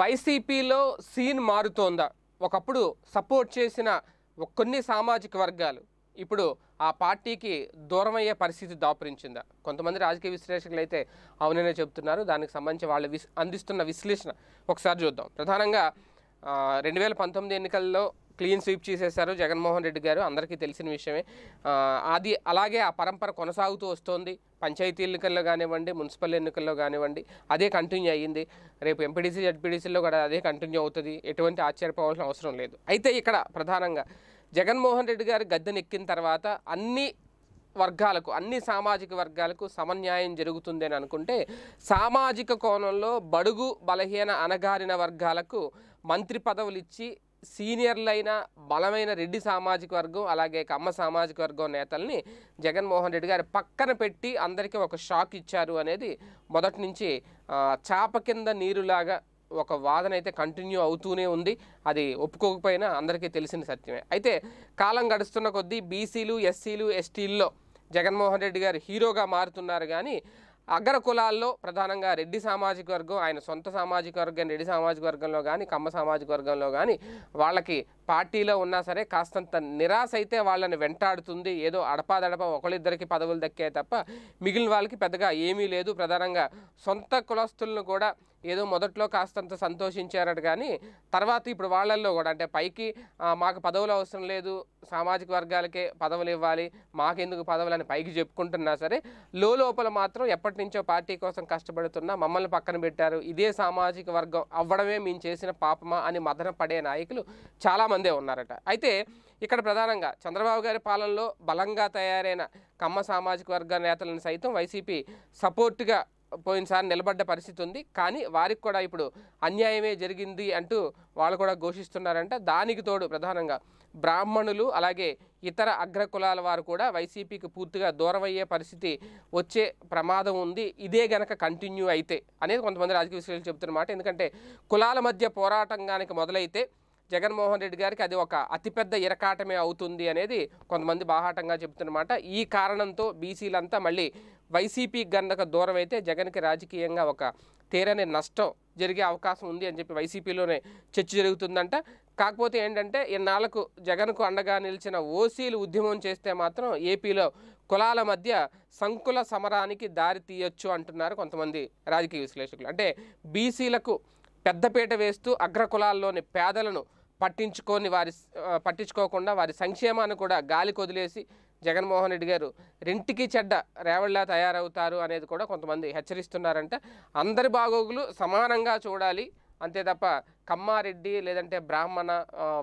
వైసీపీలో సీన్ మారుతోందా ఒకప్పుడు సపోర్ట్ చేసిన కొన్ని సామాజిక వర్గాలు ఇప్పుడు ఆ పార్టీకి దూరమయ్యే పరిస్థితి దాపురించిందా కొంతమంది రాజకీయ విశ్లేషకులు అయితే అవుననే చెబుతున్నారు దానికి సంబంధించి వాళ్ళు అందిస్తున్న విశ్లేషణ ఒకసారి చూద్దాం ప్రధానంగా రెండు వేల పంతొమ్మిది ఎన్నికల్లో క్లీన్ స్వీప్ చేసేశారు జగన్మోహన్ రెడ్డి గారు అందరికీ తెలిసిన విషయమే అది అలాగే ఆ పరంపర కొనసాగుతూ వస్తోంది పంచాయతీ ఎన్నికల్లో కానివ్వండి మున్సిపల్ ఎన్నికల్లో కానివ్వండి అదే కంటిన్యూ అయ్యింది రేపు ఎంపీడీసీ జడ్పీడీసీలో కూడా అదే కంటిన్యూ అవుతుంది ఎటువంటి ఆశ్చర్యపోవాల్సిన అవసరం లేదు అయితే ఇక్కడ ప్రధానంగా జగన్మోహన్ రెడ్డి గారు గద్దెనెక్కిన తర్వాత అన్ని వర్గాలకు అన్ని సామాజిక వర్గాలకు సమన్యాయం జరుగుతుంది అని అనుకుంటే సామాజిక కోణంలో బడుగు బలహీన అనగారిన వర్గాలకు మంత్రి పదవులు ఇచ్చి సీనియర్లైన బలమైన రెడ్డి సామాజిక వర్గం అలాగే కమ్మ సామాజిక వర్గం నేతల్ని జగన్మోహన్ రెడ్డి గారు పక్కన పెట్టి అందరికీ ఒక షాక్ ఇచ్చారు అనేది మొదటి నుంచి చాప కింద నీరులాగా ఒక వాదన అయితే కంటిన్యూ అవుతూనే ఉంది అది ఒప్పుకోకపోయినా అందరికీ తెలిసిన సత్యమే అయితే కాలం గడుస్తున్న కొద్దీ బీసీలు ఎస్సీలు ఎస్టీల్లో జగన్మోహన్ రెడ్డి గారు హీరోగా మారుతున్నారు కానీ అగ్ర కులాల్లో ప్రధానంగా రెడ్డి సామాజిక వర్గం ఆయన సొంత సామాజిక వర్గం రెడ్డి సామాజిక వర్గంలో కానీ కమ్మ సామాజిక వర్గంలో కానీ వాళ్ళకి పార్టీలో ఉన్నా సరే కాస్తంత నిరాశ అయితే వాళ్ళని వెంటాడుతుంది ఏదో అడపాదడప ఒకళ్ళిద్దరికి పదవులు దక్కే తప్ప మిగిలిన వాళ్ళకి పెద్దగా ఏమీ లేదు ప్రధానంగా సొంత కులస్తులను కూడా ఏదో మొదట్లో కాస్తంత సంతోషించారట కానీ తర్వాత ఇప్పుడు వాళ్ళల్లో కూడా అంటే పైకి మాకు పదవులు అవసరం లేదు సామాజిక వర్గాలకే పదవులు ఇవ్వాలి మాకెందుకు పదవులు అని పైకి చెప్పుకుంటున్నా సరే లోపల మాత్రం ఎప్పటి నుంచో పార్టీ కోసం కష్టపడుతున్నా మమ్మల్ని పక్కన పెట్టారు ఇదే సామాజిక వర్గం అవ్వడమే మేము చేసిన పాపమా అని మదన పడే నాయకులు చాలామందే ఉన్నారట అయితే ఇక్కడ ప్రధానంగా చంద్రబాబు గారి పాలనలో బలంగా తయారైన కమ్మ సామాజిక వర్గ నేతలను సైతం వైసీపీ సపోర్టుగా పోయినసారి నిలబడ్డ పరిస్థితి ఉంది కానీ వారికి కూడా ఇప్పుడు అన్యాయమే జరిగింది అంటూ వాళ్ళు కూడా ఘోషిస్తున్నారంట దానికి తోడు ప్రధానంగా బ్రాహ్మణులు అలాగే ఇతర అగ్రకులాల వారు కూడా వైసీపీకి పూర్తిగా దూరమయ్యే పరిస్థితి వచ్చే ప్రమాదం ఉంది ఇదే గనక కంటిన్యూ అయితే అనేది కొంతమంది రాజకీయ విశ్లేషణ చెబుతున్నమాట ఎందుకంటే కులాల మధ్య పోరాటంగానికి మొదలైతే జగన్మోహన్ రెడ్డి గారికి అది ఒక అతిపెద్ద ఇరకాటమే అవుతుంది అనేది కొంతమంది బాహాటంగా చెబుతున్నమాట ఈ కారణంతో బీసీలంతా మళ్ళీ వైసీపీ గన్నక దూరం అయితే జగన్కి రాజకీయంగా ఒక తీరని నష్టం జరిగే అవకాశం ఉంది అని చెప్పి వైసీపీలోనే చర్చ జరుగుతుందంట కాకపోతే ఏంటంటే ఇన్నాళ్లకు జగన్కు అండగా నిలిచిన ఓసీలు ఉద్యమం చేస్తే మాత్రం ఏపీలో కులాల మధ్య సంకుల సమరానికి దారి తీయొచ్చు అంటున్నారు కొంతమంది రాజకీయ విశ్లేషకులు అంటే బీసీలకు పెద్దపీట వేస్తూ అగ్రకులాల్లోని పేదలను పట్టించుకొని వారి పట్టించుకోకుండా వారి సంక్షేమాన్ని కూడా గాలి కొదిలేసి జగన్మోహన్ రెడ్డి గారు రెంటికి చెడ్డ రేవళ్ళ తయారవుతారు అనేది కూడా కొంతమంది హెచ్చరిస్తున్నారంట అందరి బాగోగులు సమానంగా చూడాలి అంతే తప్ప కమ్మారెడ్డి లేదంటే బ్రాహ్మణ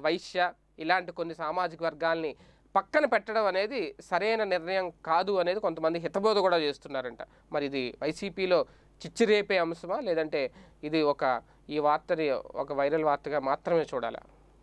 వైశ్య ఇలాంటి కొన్ని సామాజిక వర్గాల్ని పక్కన పెట్టడం అనేది సరైన నిర్ణయం కాదు అనేది కొంతమంది హితబోధ కూడా చేస్తున్నారంట మరి ఇది వైసీపీలో చిచ్చిరేపే అంశమా లేదంటే ఇది ఒక ఈ వార్తని ఒక వైరల్ వార్తగా మాత్రమే చూడాలా